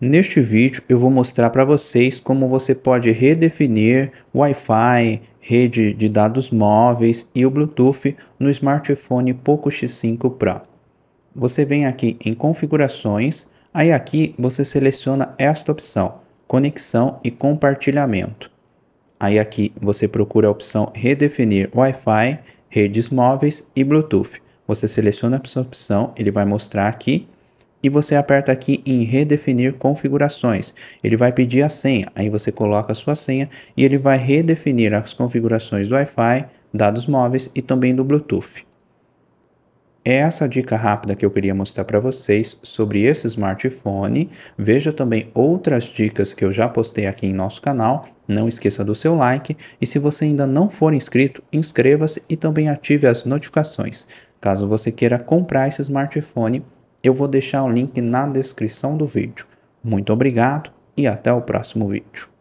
Neste vídeo eu vou mostrar para vocês como você pode redefinir Wi-Fi, rede de dados móveis e o Bluetooth no smartphone Poco X5 Pro. Você vem aqui em configurações, aí aqui você seleciona esta opção, conexão e compartilhamento. Aí aqui você procura a opção redefinir Wi-Fi, redes móveis e Bluetooth. Você seleciona essa opção, ele vai mostrar aqui e você aperta aqui em redefinir configurações. Ele vai pedir a senha, aí você coloca a sua senha e ele vai redefinir as configurações do Wi-Fi, dados móveis e também do Bluetooth. É essa dica rápida que eu queria mostrar para vocês sobre esse smartphone. Veja também outras dicas que eu já postei aqui em nosso canal. Não esqueça do seu like e se você ainda não for inscrito, inscreva-se e também ative as notificações. Caso você queira comprar esse smartphone, eu vou deixar o link na descrição do vídeo. Muito obrigado e até o próximo vídeo.